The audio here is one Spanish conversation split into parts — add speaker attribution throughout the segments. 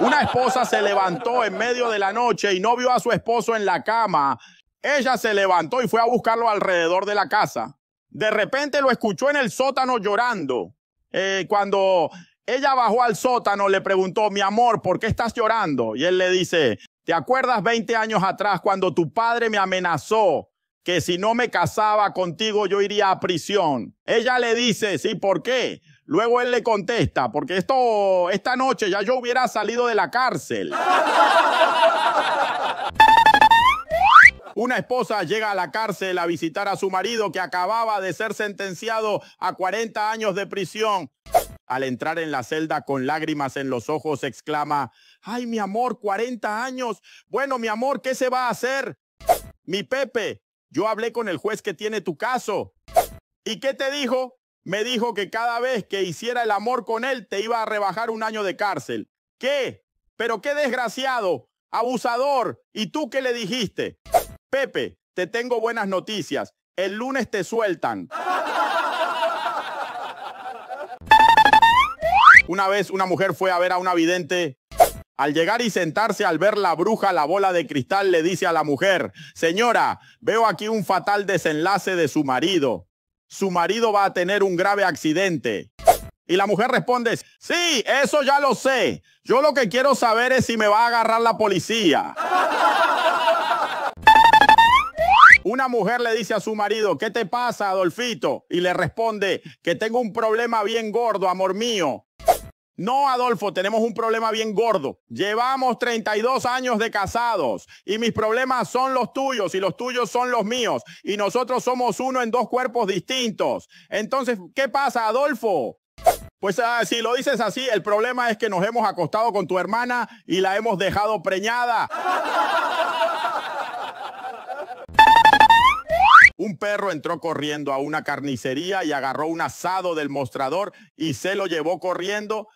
Speaker 1: Una esposa se levantó en medio de la noche y no vio a su esposo en la cama. Ella se levantó y fue a buscarlo alrededor de la casa. De repente lo escuchó en el sótano llorando. Eh, cuando ella bajó al sótano, le preguntó, mi amor, ¿por qué estás llorando? Y él le dice, ¿te acuerdas 20 años atrás cuando tu padre me amenazó que si no me casaba contigo yo iría a prisión? Ella le dice, sí, ¿por qué? Luego él le contesta, porque esto, esta noche ya yo hubiera salido de la cárcel. Una esposa llega a la cárcel a visitar a su marido que acababa de ser sentenciado a 40 años de prisión. Al entrar en la celda con lágrimas en los ojos, exclama, ay mi amor, 40 años. Bueno, mi amor, ¿qué se va a hacer? Mi Pepe, yo hablé con el juez que tiene tu caso. ¿Y qué te dijo? me dijo que cada vez que hiciera el amor con él te iba a rebajar un año de cárcel. ¿Qué? Pero qué desgraciado, abusador. ¿Y tú qué le dijiste? Pepe, te tengo buenas noticias. El lunes te sueltan. Una vez una mujer fue a ver a una vidente. Al llegar y sentarse al ver la bruja la bola de cristal le dice a la mujer, señora, veo aquí un fatal desenlace de su marido su marido va a tener un grave accidente. Y la mujer responde, sí, eso ya lo sé. Yo lo que quiero saber es si me va a agarrar la policía. Una mujer le dice a su marido, ¿qué te pasa, Adolfito? Y le responde, que tengo un problema bien gordo, amor mío. No, Adolfo, tenemos un problema bien gordo. Llevamos 32 años de casados y mis problemas son los tuyos y los tuyos son los míos y nosotros somos uno en dos cuerpos distintos. Entonces, ¿qué pasa, Adolfo? Pues ah, si lo dices así, el problema es que nos hemos acostado con tu hermana y la hemos dejado preñada. Un perro entró corriendo a una carnicería y agarró un asado del mostrador y se lo llevó corriendo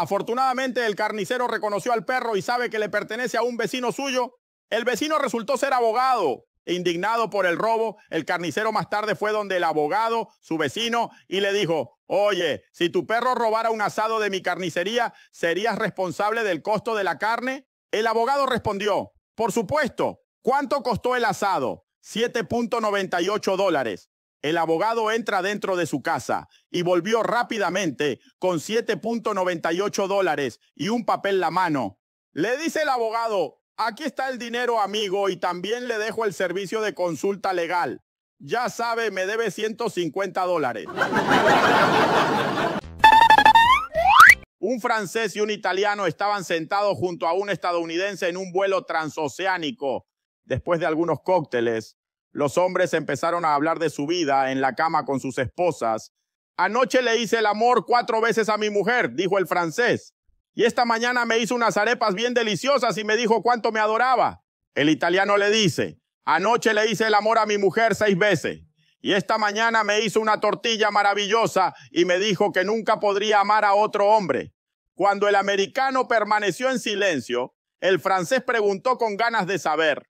Speaker 1: Afortunadamente el carnicero reconoció al perro y sabe que le pertenece a un vecino suyo. El vecino resultó ser abogado. Indignado por el robo, el carnicero más tarde fue donde el abogado, su vecino, y le dijo, oye, si tu perro robara un asado de mi carnicería, ¿serías responsable del costo de la carne? El abogado respondió, por supuesto, ¿cuánto costó el asado? 7.98 dólares. El abogado entra dentro de su casa y volvió rápidamente con 7.98 dólares y un papel la mano. Le dice el abogado, aquí está el dinero amigo y también le dejo el servicio de consulta legal. Ya sabe, me debe 150 dólares. Un francés y un italiano estaban sentados junto a un estadounidense en un vuelo transoceánico. Después de algunos cócteles, los hombres empezaron a hablar de su vida en la cama con sus esposas. Anoche le hice el amor cuatro veces a mi mujer, dijo el francés. Y esta mañana me hizo unas arepas bien deliciosas y me dijo cuánto me adoraba. El italiano le dice, anoche le hice el amor a mi mujer seis veces. Y esta mañana me hizo una tortilla maravillosa y me dijo que nunca podría amar a otro hombre. Cuando el americano permaneció en silencio, el francés preguntó con ganas de saber,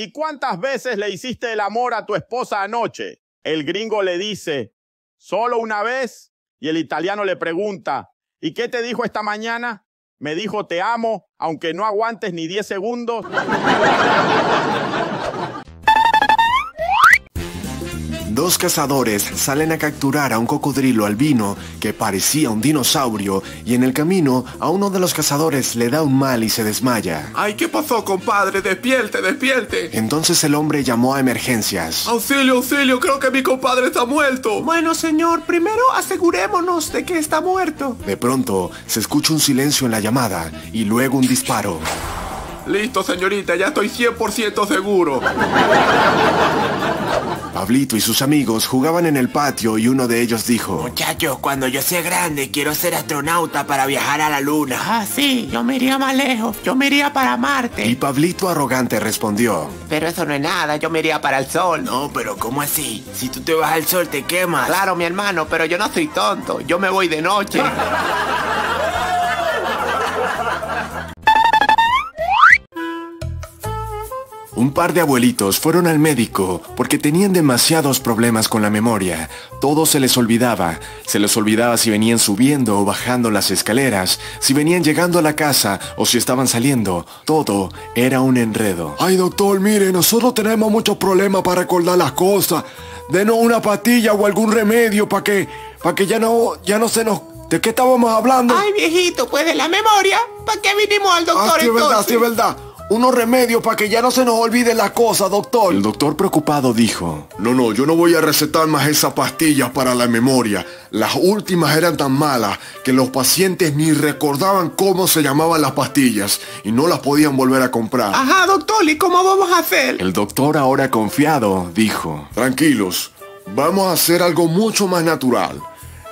Speaker 1: ¿Y cuántas veces le hiciste el amor a tu esposa anoche? El gringo le dice, solo una vez. Y el italiano le pregunta, ¿y qué te dijo esta mañana? Me dijo, te amo, aunque no aguantes ni 10 segundos.
Speaker 2: Dos cazadores salen a capturar a un cocodrilo albino que parecía un dinosaurio y en el camino a uno de los cazadores le da un mal y se desmaya. ¡Ay, qué pasó, compadre! ¡Despierte, despierte! Entonces el hombre llamó a emergencias.
Speaker 3: ¡Auxilio, auxilio! ¡Creo que mi compadre está muerto! Bueno, señor, primero
Speaker 2: asegurémonos de que está muerto. De pronto, se escucha un silencio en la llamada y luego un disparo. Listo, señorita, ya estoy 100% seguro. Pablito y sus amigos jugaban en el patio y uno de ellos dijo...
Speaker 3: Muchachos, cuando yo sea grande quiero ser astronauta para viajar a la luna. Ah, sí, yo me
Speaker 2: iría más lejos, yo me iría para Marte. Y Pablito arrogante respondió...
Speaker 3: Pero eso no es nada, yo me iría para el sol. No, pero ¿cómo así? Si tú te vas al sol te quemas. Claro, mi hermano, pero yo no soy tonto, yo me voy de noche.
Speaker 2: Un par de abuelitos fueron al médico porque tenían demasiados problemas con la memoria. Todo se les olvidaba. Se les olvidaba si venían subiendo o bajando las escaleras, si venían llegando a la casa o si estaban saliendo. Todo era un enredo. Ay doctor, mire, nosotros tenemos muchos problemas para recordar las cosas. Denos una pastilla o algún remedio para que, para que ya no, ya no se nos ¿De qué estábamos hablando? Ay, viejito, pues de la memoria. ¿Para qué vinimos al doctor ah, sí, es verdad, sí, es verdad unos remedios para que ya no se nos olvide la cosa, doctor. El doctor preocupado dijo, no, no, yo no voy a recetar más esas pastillas para la memoria. Las últimas eran tan malas que los pacientes ni recordaban cómo se llamaban las pastillas y no las podían volver a comprar. Ajá, doctor,
Speaker 3: ¿y cómo vamos a hacer?
Speaker 2: El doctor ahora confiado dijo, tranquilos, vamos a hacer algo mucho más natural.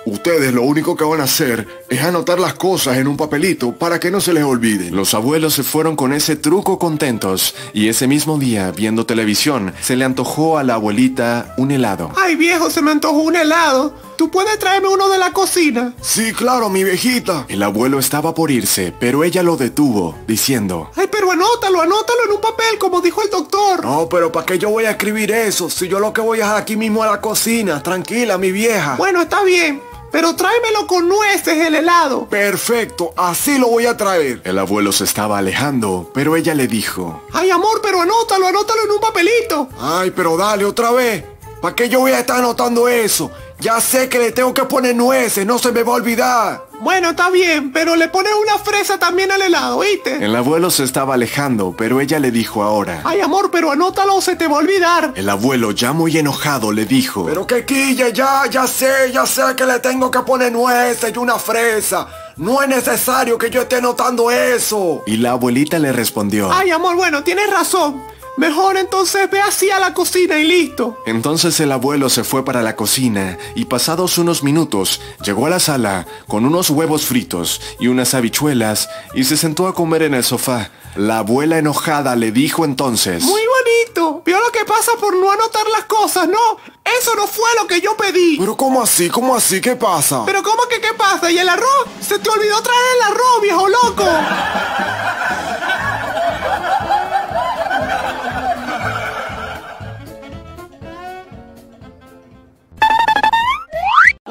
Speaker 2: Ustedes lo único que van a hacer es anotar las cosas en un papelito para que no se les olviden. Los abuelos se fueron con ese truco contentos y ese mismo día, viendo televisión, se le antojó a la abuelita un helado.
Speaker 3: ¡Ay viejo, se me antojó un helado! ¿Tú puedes traerme uno de la cocina?
Speaker 2: Sí, claro, mi viejita. El abuelo estaba por irse, pero ella lo detuvo, diciendo...
Speaker 3: ¡Ay, pero anótalo, anótalo en un
Speaker 2: papel, como dijo el doctor! No, pero ¿para qué yo voy a escribir eso? Si yo lo que voy es aquí mismo a la cocina, tranquila, mi vieja. Bueno, está bien. Pero tráemelo con nueces el helado. Perfecto, así lo voy a traer. El abuelo se estaba alejando, pero ella le dijo. Ay, amor, pero anótalo, anótalo en un papelito. Ay, pero dale otra vez. ¿Para qué yo voy a estar anotando eso? Ya sé que le tengo que poner nueces, no se me va a olvidar. Bueno, está bien, pero le pones una fresa también al helado, ¿oíste? El abuelo se estaba alejando, pero ella le dijo ahora.
Speaker 3: Ay, amor, pero anótalo, o se te va a
Speaker 2: olvidar. El abuelo, ya muy enojado, le dijo. Pero que quille, ya, ya sé, ya sé que le tengo que poner nueces y una fresa. No es necesario que yo esté anotando eso. Y la abuelita le respondió.
Speaker 3: Ay, amor, bueno, tienes razón. Mejor entonces ve así a la cocina y listo.
Speaker 2: Entonces el abuelo se fue para la cocina y pasados unos minutos llegó a la sala con unos huevos fritos y unas habichuelas y se sentó a comer en el sofá. La abuela enojada le dijo entonces... Muy
Speaker 3: bonito. Vio lo que pasa por no anotar las cosas, ¿no? Eso no fue lo que yo pedí. Pero
Speaker 2: ¿cómo así? ¿Cómo así? ¿Qué pasa? Pero
Speaker 3: ¿cómo que qué pasa? ¿Y el arroz? Se te olvidó traer el arroz, viejo loco.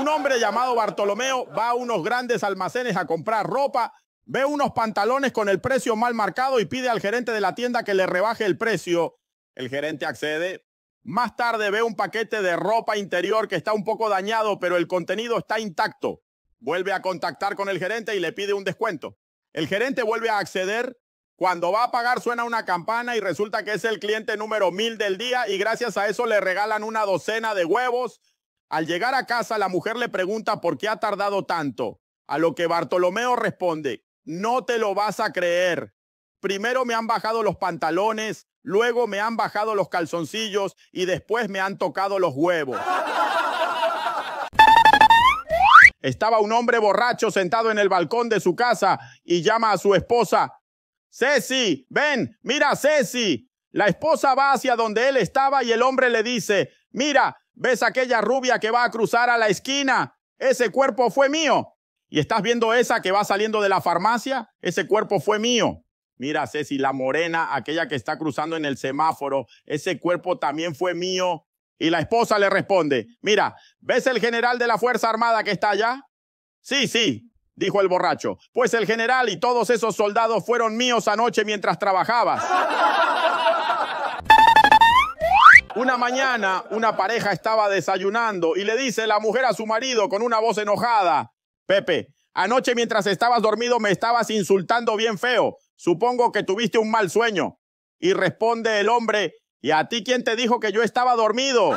Speaker 1: un hombre llamado Bartolomeo va a unos grandes almacenes a comprar ropa, ve unos pantalones con el precio mal marcado y pide al gerente de la tienda que le rebaje el precio. El gerente accede. Más tarde ve un paquete de ropa interior que está un poco dañado, pero el contenido está intacto. Vuelve a contactar con el gerente y le pide un descuento. El gerente vuelve a acceder. Cuando va a pagar suena una campana y resulta que es el cliente número mil del día y gracias a eso le regalan una docena de huevos, al llegar a casa, la mujer le pregunta por qué ha tardado tanto, a lo que Bartolomeo responde, no te lo vas a creer. Primero me han bajado los pantalones, luego me han bajado los calzoncillos y después me han tocado los huevos. Estaba un hombre borracho sentado en el balcón de su casa y llama a su esposa. Ceci, ven, mira Ceci. La esposa va hacia donde él estaba y el hombre le dice, mira, ves aquella rubia que va a cruzar a la esquina, ese cuerpo fue mío. Y estás viendo esa que va saliendo de la farmacia, ese cuerpo fue mío. Mira, Ceci, la morena, aquella que está cruzando en el semáforo, ese cuerpo también fue mío. Y la esposa le responde, mira, ¿ves el general de la Fuerza Armada que está allá? Sí, sí, dijo el borracho. Pues el general y todos esos soldados fueron míos anoche mientras trabajabas. Una mañana una pareja estaba desayunando y le dice la mujer a su marido con una voz enojada, Pepe, anoche mientras estabas dormido me estabas insultando bien feo. Supongo que tuviste un mal sueño. Y responde el hombre, ¿y a ti quién te dijo que yo estaba dormido?